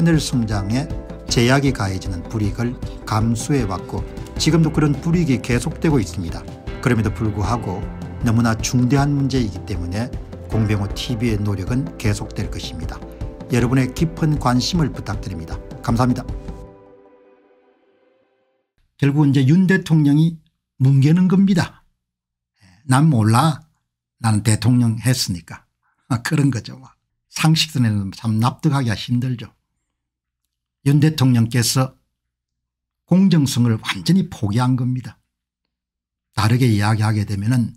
하늘 성장에 제약이 가해지는 불이익을 감수해왔고 지금도 그런 불이익이 계속되고 있습니다. 그럼에도 불구하고 너무나 중대한 문제이기 때문에 공병호 TV의 노력은 계속될 것입니다. 여러분의 깊은 관심을 부탁드립니다. 감사합니다. 결국 이제 윤 대통령이 뭉개는 겁니다. 난 몰라. 나는 대통령 했으니까. 그런 거죠. 상식선에는 참 납득하기가 힘들죠. 윤 대통령께서 공정성을 완전히 포기한 겁니다. 다르게 이야기하게 되면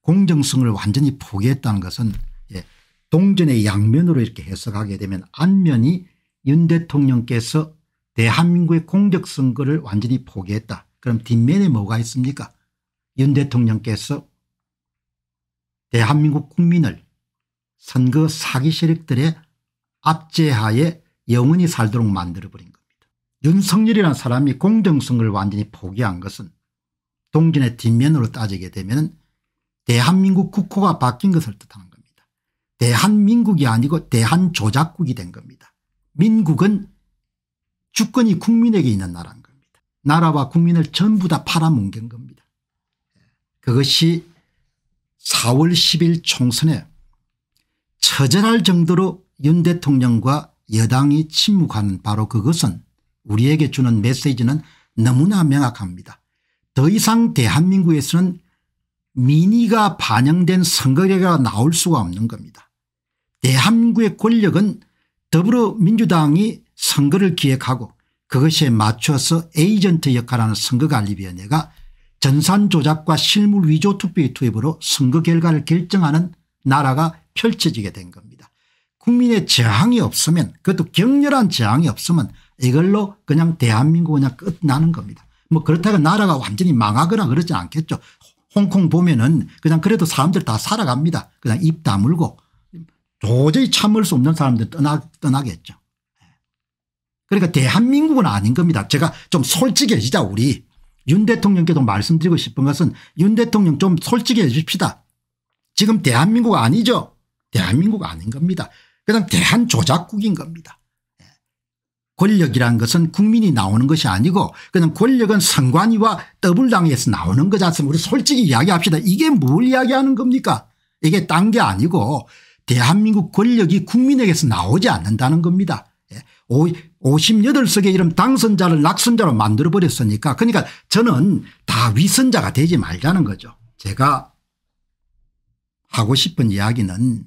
공정성을 완전히 포기했다는 것은 예, 동전의 양면으로 이렇게 해석하게 되면 안면이 윤 대통령께서 대한민국의 공적선거를 완전히 포기했다. 그럼 뒷면에 뭐가 있습니까 윤 대통령께서 대한민국 국민을 선거 사기 세력들의 압제하에 영원히 살도록 만들어버린 겁니다. 윤석열이라는 사람이 공정성을 완전히 포기한 것은 동전의 뒷면으로 따지게 되면 대한민국 국호가 바뀐 것을 뜻하는 겁니다. 대한민국이 아니고 대한조작국이 된 겁니다. 민국은 주권이 국민에게 있는 나라인 겁니다. 나라와 국민을 전부 다 팔아뭉갠 겁니다. 그것이 4월 10일 총선에 처절할 정도로 윤 대통령과 여당이 침묵하는 바로 그것은 우리에게 주는 메시지는 너무나 명확합니다. 더 이상 대한민국에서는 민의가 반영된 선거결과가 나올 수가 없는 겁니다. 대한민국의 권력은 더불어민주당이 선거를 기획하고 그것에 맞춰서 에이전트 역할하는 선거관리위원회가 전산조작과 실물위조 투표 투입으로 선거 결과를 결정하는 나라가 펼쳐지게 된 겁니다. 국민의 저항이 없으면 그것도 격렬한 저항이 없으면 이걸로 그냥 대한민국은 그냥 끝나는 겁니다. 뭐 그렇다고 나라가 완전히 망하거나 그러진 않겠죠. 홍콩 보면은 그냥 그래도 사람들 다 살아갑니다. 그냥 입 다물고 도저히 참을 수 없는 사람들 떠나, 떠나겠죠. 그러니까 대한민국은 아닌 겁니다. 제가 좀 솔직해지자 우리 윤 대통령께도 말씀드리고 싶은 것은 윤 대통령 좀 솔직해집시다. 지금 대한민국 아니죠. 대한민국 아닌 겁니다. 그다음 대한조작국인 겁니다. 예. 권력이란 것은 국민이 나오는 것이 아니고 그냥 권력은 선관위와 더블당에서 나오는 거지 않습니까 우리 솔직히 이야기합시다. 이게 뭘 이야기하는 겁니까 이게 딴 게 아니고 대한민국 권력이 국민에게서 나오지 않는다는 겁니다. 58석의 예. 이름 당선자를 낙선자로 만들어버렸으니까 그러니까 저는 다 위선자가 되지 말자는 거죠. 제가 하고 싶은 이야기는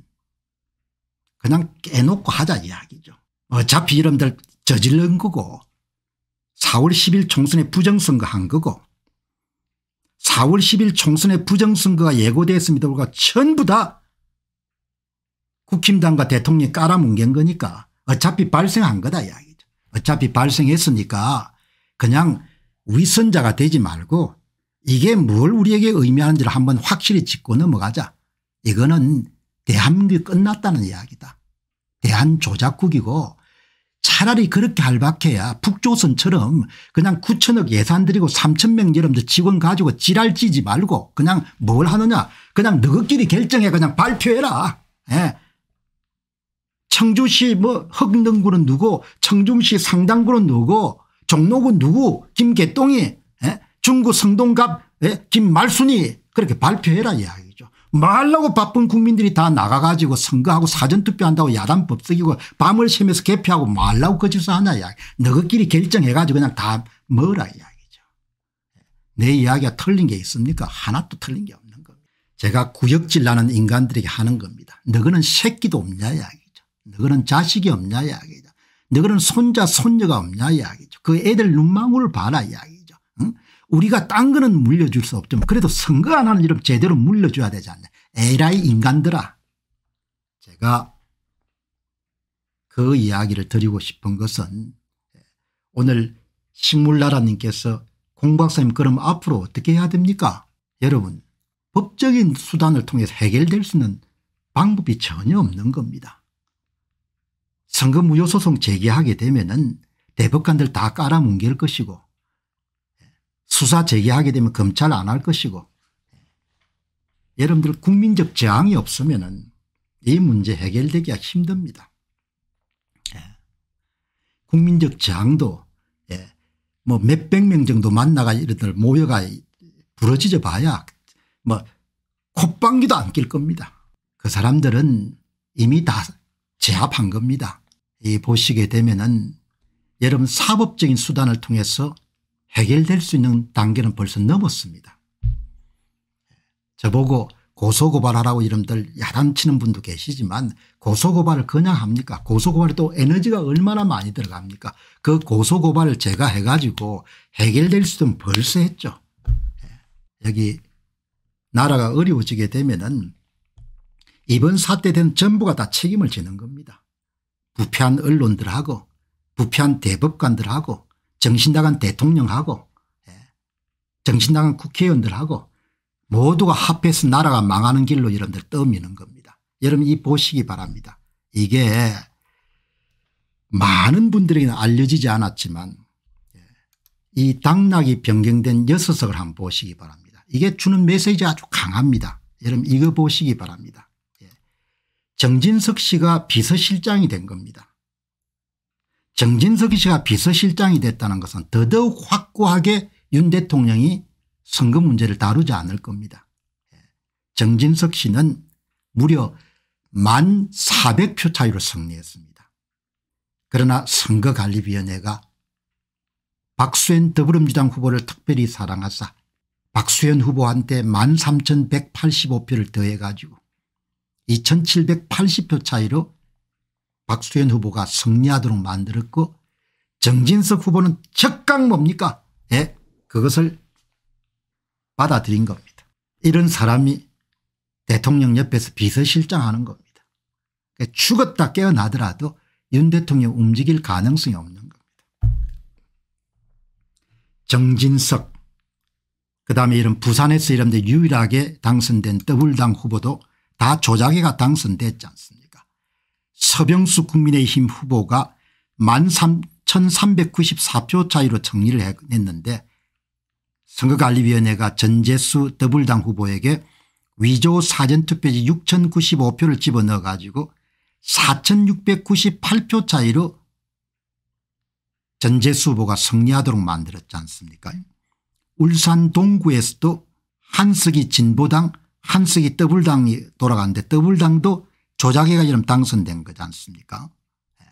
그냥 깨놓고 하자 이야기죠. 어차피 이름들 저질른 거고 4월 10일 총선에 부정선거 한 거고 4월 10일 총선에 부정선거가 예고됐습니다. 우리가 그러니까 전부 다 국힘당과 대통령이 깔아뭉갠 거니까 어차피 발생한 거다 이야기죠. 어차피 발생했으니까 그냥 위선자가 되지 말고 이게 뭘 우리에게 의미하는지를 한번 확실히 짚고 넘어가자. 이거는 대한민국이 끝났다는 이야기다. 대한조작국이고 차라리 그렇게 할박해야 북조선처럼 그냥 9천억 예산 들이고 3천명 여러분들 직원 가지고 지랄 찌지 말고 그냥 뭘 하느냐 그냥 너희끼리 결정해 그냥 발표해라. 예. 청주시 뭐 흑능구는 누구 청중시 상당구는 누구 종로구 누구 김개똥이 예? 중구 성동갑 예? 김말순이 그렇게 발표해라 이야기죠. 말라고 바쁜 국민들이 다 나가가지고 선거하고 사전투표한다고 야단 법석이고 밤을 새면서 개표하고 말라고 거짓서하나 이야기. 너희끼리 결정해가지고 그냥 다 먹어라 이야기죠. 예. 내 이야기가 틀린 게 있습니까? 하나도 틀린 게 없는 겁니다. 제가 구역질 나는 인간들에게 하는 겁니다. 너희는 새끼도 없냐 이야기죠. 너희는 자식이 없냐 이야기죠. 너희는 손자 손녀가 없냐 이야기죠. 그 애들 눈망울을 봐라 이야기 죠 우리가 딴 거는 물려줄 수 없지만 그래도 선거 안 하는 일은 제대로 물려줘야 되지 않냐. 에라이 인간들아 제가 그 이야기를 드리고 싶은 것은 오늘 식물나라님께서 공박사님 그럼 앞으로 어떻게 해야 됩니까 여러분 법적인 수단을 통해서 해결될 수 있는 방법이 전혀 없는 겁니다. 선거 무효소송 제기하게 되면 은 대법관들 다 깔아뭉갤 것이고 수사 재개하게 되면 검찰 안 할 것이고 여러분들 국민적 저항이 없으면 이 문제 해결되기가 힘듭니다. 예. 국민적 저항도 예. 뭐 몇 백 명 정도 만나가 이들 모여가 부러지져 봐야 뭐 콧방귀도 안 낄 겁니다. 그 사람들은 이미 다 제압한 겁니다. 이 보시게 되면은 여러분 사법적인 수단을 통해서 해결될 수 있는 단계는 벌써 넘었습니다. 저보고 고소고발하라고 이름들 야단치는 분도 계시지만 고소고발을 그냥 합니까 고소고발이 또 에너지가 얼마나 많이 들어갑니까 그 고소고발을 제가 해가지고 해결될 수는 벌써 했죠. 예. 여기 나라가 어려워지게 되면은 이번 사태 된 전부가 다 책임을 지는 겁니다. 부패한 언론들하고 부패한 대법관들하고 정신당한 대통령하고 예, 정신당한 국회의원들하고 모두가 합해서 나라가 망하는 길로 여러분들 떠미는 겁니다. 여러분 이 보시기 바랍니다. 이게 많은 분들에게는 알려지지 않았지만 예, 이 당락이 변경된 여섯석을 한번 보시기 바랍니다. 이게 주는 메시지 아주 강합니다. 여러분 이거 보시기 바랍니다. 예, 정진석 씨가 비서실장이 된 겁니다. 정진석 씨가 비서실장이 됐다는 것은 더더욱 확고하게 윤 대통령이 선거 문제를 다루지 않을 겁니다. 예. 정진석 씨는 무려 만 400표 차이로 승리했습니다. 그러나 선거관리위원회가 박수현 더불어민주당 후보를 특별히 사랑하사 박수현 후보한테 만 3185표를 더해 가지고 2780표 차이로 박수현 후보가 승리하도록 만들었고 정진석 후보는 적강 뭡니까 예 그것을 받아들인 겁니다. 이런 사람이 대통령 옆에서 비서실장하는 겁니다. 죽었다 깨어나더라도 윤 대통령 움직일 가능성이 없는 겁니다. 정진석 그다음에 이런 부산에서 이런 데 유일하게 당선된 더블당 후보도 다 조작해가 당선됐지 않습니까 서병수 국민의힘 후보가 13,394표 차이로 정리를 했는데 선거관리위원회가 전재수 더블당 후보에게 위조 사전투표지 6,095표를 집어넣어 가지고 4,698표 차이로 전재수 후보가 승리하도록 만들었지 않습니까 울산 동구에서도 한석이 진보당 한석이 더블당이 돌아갔는데 더블당도 조작해가 지금 당선된 거지 않습니까 예.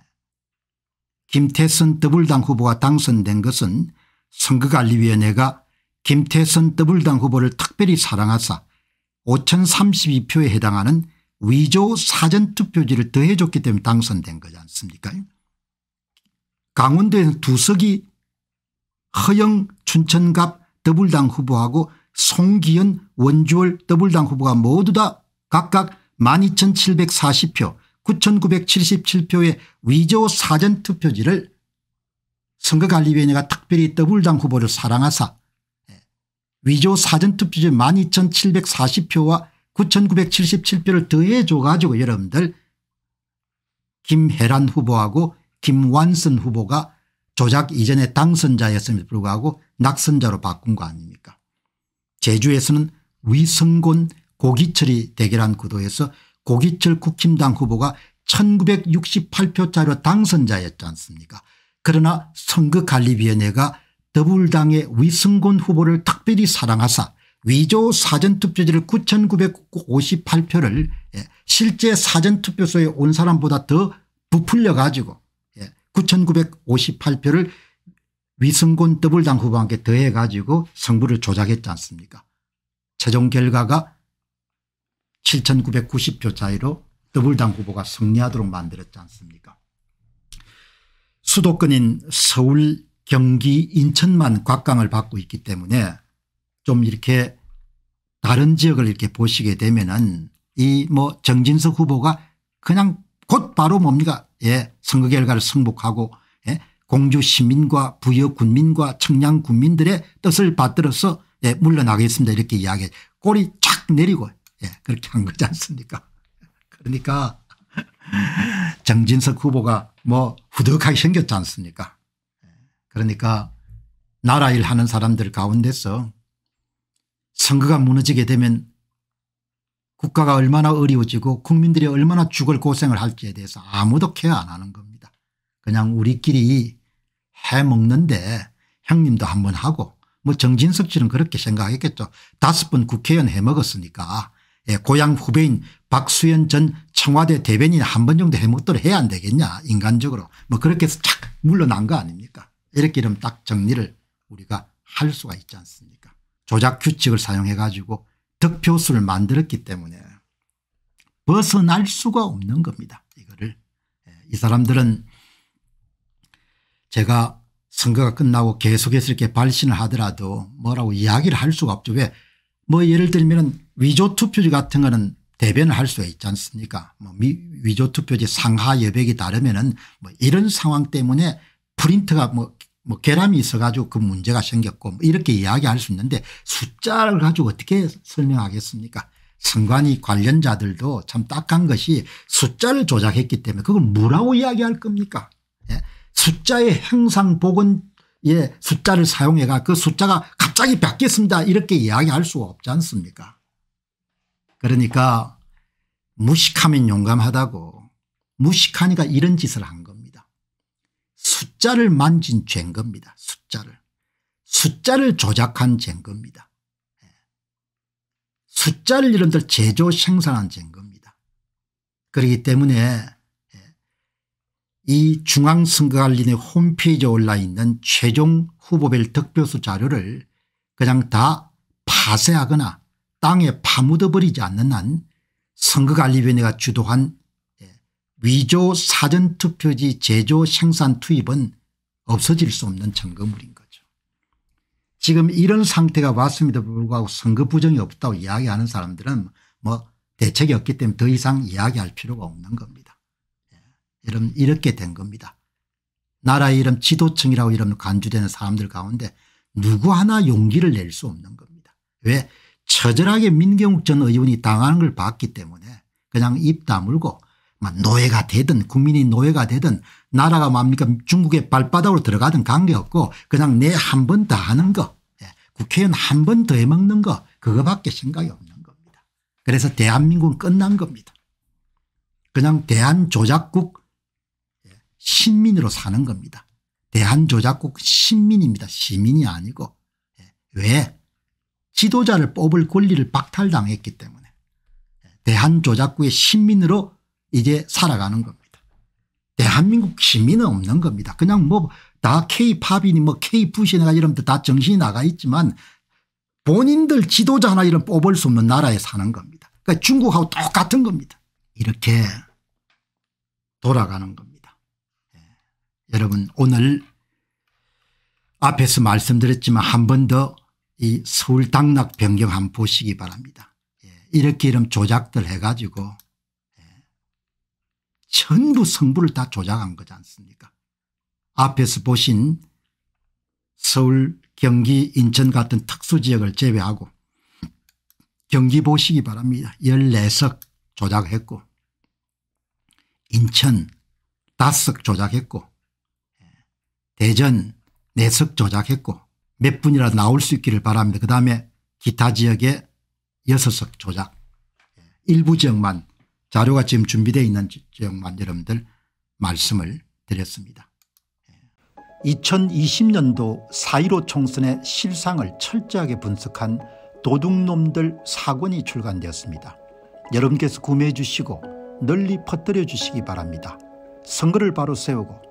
김태선 더블당 후보가 당선된 것은 선거관리위원회가 김태선 더블당 후보를 특별히 사랑하사 5032표에 해당하는 위조 사전투표지를 더해줬기 때문에 당선된 거지 않습니까 강원도에는 두석이 허영 춘천갑 더블당 후보하고 송기현 원주월 더블당 후보가 모두 다 각각 12,740표 9,977표의 위조 사전투표지를 선거관리위원회가 특별히 더블당 후보를 사랑하사 예, 위조 사전투표지 12,740표와 9,977표를 더해 줘 가지고 여러분들 김혜란 후보하고 김완선 후보가 조작 이전에 당선자였음에도 불구하고 낙선자로 바꾼 거 아닙니까 제주에서는 위성군 고기철이 대결한 구도에서 고기철 국힘당 후보가 1968표짜리 당선자였지 않습니까 그러나 선거관리위원회가 더불당의 위승곤 후보를 특별히 사랑하사 위조 사전투표지를 9958표를 예, 실제 사전투표소에 온 사람보다 더 부풀려 가지고 9958표를 예, 위승곤 더블당 후보한테 더해 가지고 성부를 조작했지 않습니까 최종 결과가 7,990표 차이로 더불당 후보가 승리하도록 만들었지 않습니까 수도권인 서울 경기 인천만 곽강을 받고 있기 때문에 좀 이렇게 다른 지역을 이렇게 보시게 되면은 이 뭐 정진석 후보가 그냥 곧 바로 뭡니까 예 선거 결과를 승복하고 예 공주 시민과 부여 군민과 청량 군민들의 뜻을 받들어서 예 물러나겠습니다 이렇게 이야기해 꼬리 쫙 내리고 예, 그렇게 한 거지 않습니까? 그러니까 정진석 후보가 뭐 후덕하게 생겼지 않습니까? 그러니까 나라 일 하는 사람들 가운데서 선거가 무너지게 되면 국가가 얼마나 어려워지고 국민들이 얼마나 죽을 고생을 할지에 대해서 아무도 케어 안 하는 겁니다. 그냥 우리끼리 해먹는데 형님도 한번 하고 뭐 정진석 씨는 그렇게 생각했겠죠. 다섯 번 국회의원 해먹었으니까 예, 고향 후배인 박수현 전 청와대 대변인 이한 번 정도 해먹도록 해야 안 되겠냐 인간적으로 뭐 그렇게 해서 착 물러난 거 아닙니까 이렇게 이러면 딱 정리를 우리가 할 수가 있지 않습니까 조작 규칙을 사용해 가지고 득표수를 만들었기 때문에 벗어날 수가 없는 겁니다 이거를 예, 이 사람들은 제가 선거가 끝나고 계속해서 이렇게 발신을 하더라도 뭐라고 이야기를 할 수가 없죠 왜뭐 예를 들면 위조 투표지 같은 거는 대변을 할 수가 있지 않습니까 뭐 위조 투표지 상하 여백이 다르면은 뭐 이런 상황 때문에 프린트가 뭐, 뭐 결함이 있어가지고 그 문제가 생겼고 뭐 이렇게 이야기할 수 있는데 숫자를 가지고 어떻게 설명하겠습니까 선관위 관련자들도 참 딱한 것이 숫자를 조작했기 때문에 그걸 뭐라고 이야기할 겁니까 예. 숫자의 행상복은 예, 숫자를 사용해가 그 숫자가 갑자기 바뀌었습니다. 이렇게 이야기할 수가 없지 않습니까? 그러니까 무식하면 용감하다고 무식하니까 이런 짓을 한 겁니다. 숫자를 만진 죄인 겁니다. 숫자를. 숫자를 조작한 죄인 겁니다. 예. 숫자를 이름들 제조 생산한 죄인 겁니다. 그렇기 때문에 이 중앙선거관리의 홈페이지에 올라 있는 최종 후보별 득표수 자료를 그냥 다 파쇄하거나 땅에 파묻어버리지 않는 한 선거관리위원회가 주도한 예, 위조 사전투표지 제조 생산 투입은 없어질 수 없는 증거물인 거죠. 지금 이런 상태가 왔음에도 불구하고 선거 부정이 없다고 이야기하는 사람들은 뭐 대책이 없기 때문에 더 이상 이야기할 필요가 없는 겁니다. 여러분 이렇게 된 겁니다. 나라의 이름 지도층이라고 이름 간주되는 사람들 가운데 누구 하나 용기를 낼 수 없는 겁니다. 왜? 처절하게 민경욱 전 의원이 당하는 걸 봤기 때문에 그냥 입 다물고 노예가 되든 국민이 노예가 되든 나라가 뭡니까 중국의 발바닥으로 들어가든 관계없고 그냥 내 한 번 더 하는 거 예, 국회의원 한 번 더 해먹는 거 그거밖에 생각이 없는 겁니다. 그래서 대한민국은 끝난 겁니다. 그냥 대한조작국 신민으로 사는 겁니다. 대한조작국 신민입니다. 시민이 아니고. 예. 왜? 지도자를 뽑을 권리를 박탈당했기 때문에 예. 대한조작국의 신민으로 이제 살아가는 겁니다. 대한민국 시민은 없는 겁니다. 그냥 뭐다 K팝이니 뭐 K부시나 이런 데다 정신이 나가 있지만 본인들 지도자 하나 이런 뽑을 수 없는 나라에 사는 겁니다. 그러니까 중국하고 똑같은 겁니다. 이렇게 돌아가는 겁니다. 여러분 오늘 앞에서 말씀드렸지만 한 번 더 이 서울 당락 변경 한번 보시기 바랍니다. 예, 이렇게 이름 조작들 해가지고 예, 전부 성부를 다 조작한 거지 않습니까 앞에서 보신 서울 경기 인천 같은 특수지역을 제외하고 경기 보시기 바랍니다. 14석 조작했고 인천 5석 조작했고 대전 내석 조작했고 몇 분이라도 나올 수 있기를 바랍니다. 그 다음에 기타 지역에 6석 조작 예, 일부 지역만 자료가 지금 준비되어 있는 지역만 여러분들 말씀을 드렸습니다. 2020년도 예. 4.15 총선의 실상을 철저하게 분석한 도둑놈들 사권이 출간되었습니다. 여러분께서 구매해 주시고 널리 퍼뜨려 주시기 바랍니다. 선거를 바로 세우고